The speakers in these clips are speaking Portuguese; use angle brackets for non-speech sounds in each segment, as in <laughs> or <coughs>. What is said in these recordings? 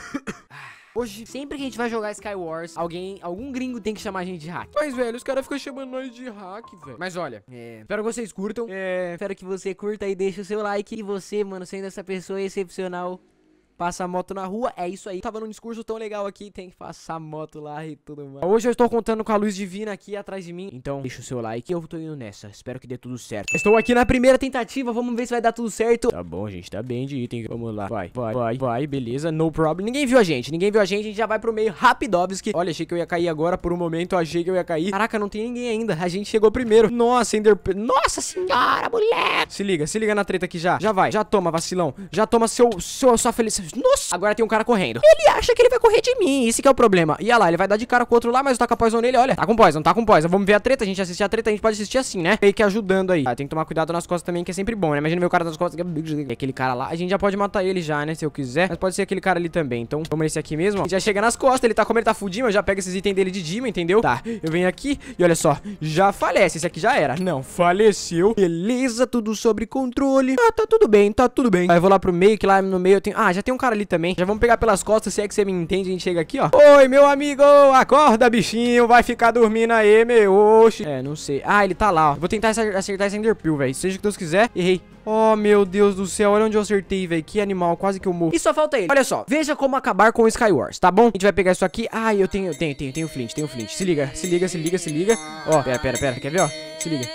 <coughs> Hoje, sempre que a gente vai jogar Skywars, alguém, algum gringo tem que chamar a gente de hack. Mas, velho, os caras ficam chamando nós de hack, velho. Mas olha, é, espero que vocês curtam. É, espero que você curta e deixe o seu like. E você, mano, sendo essa pessoa excepcional, Passa a moto na rua, é isso aí. Tava num discurso tão legal aqui, tem que passar a moto lá e tudo mais. Hoje eu estou contando com a luz divina aqui atrás de mim. Então, deixa o seu like. Eu tô indo nessa. Espero que dê tudo certo. Estou aqui na primeira tentativa, vamos ver se vai dar tudo certo. Tá bom, gente, tá bem de item. Vamos lá. Vai, vai, vai, vai, beleza. No problem. Ninguém viu a gente, ninguém viu a gente. A gente já vai pro meio rápido, que. Olha, achei que eu ia cair agora por um momento, achei que eu ia cair. Caraca, não tem ninguém ainda. A gente chegou primeiro. Nossa, Ender. Nossa senhora, mulher Se liga, se liga na treta aqui já. Já vai, já toma, vacilão. Já toma seu, seu sua felicidade. Nossa, agora tem um cara correndo. Ele acha que ele vai correr de mim, esse que é o problema. E olha lá, ele vai dar de cara com o outro lá, mas eu com a poison nele, olha. Tá com poison, tá com poison. Vamos ver a treta, a gente assistir a treta, a gente pode assistir assim, né? Meio que ajudando aí. Ah, tem que tomar cuidado nas costas também, que é sempre bom, né? Imagina ver o cara nas costas. aquele cara lá, a gente já pode matar ele já, né? Se eu quiser. Mas pode ser aquele cara ali também. Então, vamos nesse aqui mesmo. já chega nas costas, ele tá como ele tá fudido, eu já pego esses itens dele de Dima, entendeu? Tá, eu venho aqui e olha só, já falece. Esse aqui já era. Não, faleceu. Beleza, tudo sobre controle. Ah, tá tudo bem, tá tudo bem. Aí eu vou lá pro meio, que lá no meio eu tenho... Ah, já tem um um cara ali também. Já vamos pegar pelas costas, se é que você me entende. A gente chega aqui, ó. Oi, meu amigo, acorda, bichinho. Vai ficar dormindo aí, meu. Oxi. É, não sei. Ah, ele tá lá, ó. Vou tentar acertar esse Enderpeel, velho. Seja o que Deus quiser. Errei. Oh, meu Deus do céu, olha onde eu acertei, velho. Que animal, quase que eu morro. E só falta ele. Olha só, veja como acabar com o Skywars, tá bom? A gente vai pegar isso aqui. ai ah, eu tenho, tenho, tenho, tenho Flint, tenho Flint. Se liga, se liga, se liga, se liga. Ó, oh, pera, pera, pera. Quer ver, ó? Se liga.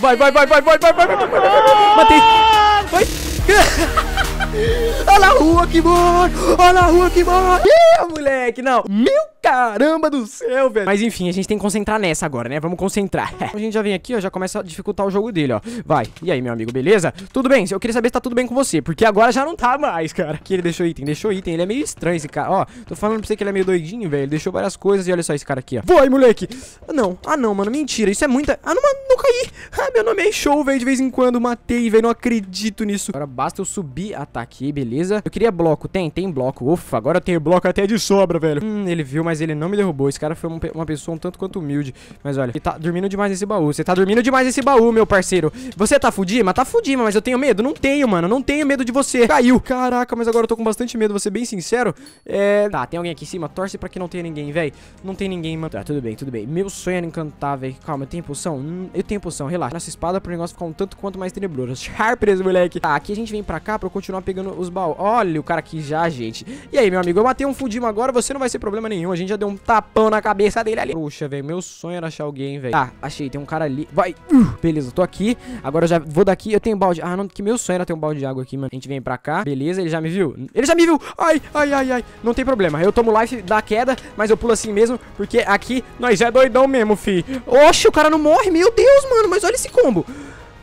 Vai, vai, vai, vai, vai, vai, vai, vai, vai, vai, vai, vai, Matei. Vai. Olha a rua que morre. Olha a rua que morre. Ih, moleque, não. Meu Caramba do céu, velho. Mas enfim, a gente tem que concentrar nessa agora, né? Vamos concentrar. <laughs> a gente já vem aqui, ó, já começa a dificultar o jogo dele, ó. Vai. E aí, meu amigo, beleza? Tudo bem? Eu queria saber se tá tudo bem com você, porque agora já não tá mais, cara. Aqui ele deixou item, deixou item. Ele é meio estranho esse cara. Ó, tô falando pra você que ele é meio doidinho, velho. Ele deixou várias coisas e olha só esse cara aqui, ó. Vai, moleque. Ah, não. Ah, não, mano. Mentira. Isso é muita... Ah, não, mano, não caí. <laughs> Ah, meu nome é show, velho. De vez em quando matei, velho. Não acredito nisso. Agora basta eu subir. Ah, tá aqui, beleza. Eu queria bloco. Tem, tem bloco. Ufa, agora eu tenho bloco até de sobra, velho. Hum, ele viu, mas mas ele não me derrubou. Esse cara foi um, uma pessoa um tanto quanto humilde. Mas olha, ele tá dormindo demais nesse baú. Você tá dormindo demais nesse baú, meu parceiro. Você tá fudima? Tá fudima, mas eu tenho medo? Não tenho, mano. Não tenho medo de você. Caiu. Caraca, mas agora eu tô com bastante medo, vou ser bem sincero. É... Tá, tem alguém aqui em cima? Torce pra que não tenha ninguém, velho. Não tem ninguém, mano. Tá, tudo bem, tudo bem. Meu sonho era encantar, velho. Calma, eu tenho poção? Hum, eu tenho poção, relaxa. Essa espada pro negócio ficar um tanto quanto mais tenebroso. <laughs> Sharpness, moleque. Tá, aqui a gente vem pra cá pra eu continuar pegando os baús. Olha o cara aqui já, gente. E aí, meu amigo, eu matei um fudima agora, você não vai ser problema nenhum. A gente gente já deu um tapão na cabeça dele ali. Puxa, velho, meu sonho era achar alguém, velho. Tá, achei, tem um cara ali. Vai. Uh, beleza, tô aqui. Agora eu já vou daqui. Eu tenho balde. Ah, não, que meu sonho era ter um balde de água aqui, mano. A gente vem pra cá. Beleza, ele já me viu. Ele já me viu. Ai, ai, ai, ai. Não tem problema. Eu tomo life da queda, mas eu pulo assim mesmo, porque aqui nós é doidão mesmo, fi. Oxe, o cara não morre. Meu Deus, mano, mas olha esse combo.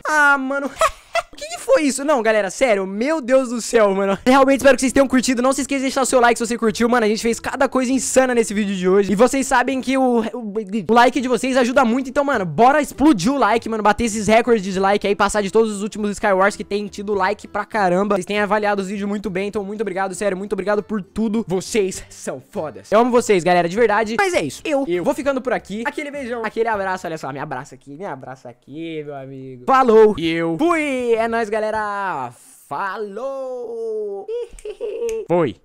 Ah, mano. <laughs> O que, que, foi isso? Não, galera, sério, meu Deus do céu, mano. <laughs> Realmente espero que vocês tenham curtido. Não se esqueça de deixar o seu like se você curtiu, mano. A gente fez cada coisa insana nesse vídeo de hoje. E vocês sabem que o, o, o like de vocês ajuda muito. Então, mano, bora explodir o like, mano. Bater esses recordes de like aí, passar de todos os últimos Skywars que tem tido like pra caramba. Vocês têm avaliado os vídeos muito bem. Então, muito obrigado, sério. Muito obrigado por tudo. Vocês são fodas. Eu amo vocês, galera, de verdade. Mas é isso. Eu, eu vou ficando por aqui. Aquele beijão, aquele abraço. Olha só, me abraça aqui, me abraça aqui, meu amigo. Falou. E eu fui. É nóis, galera. Falou! Foi.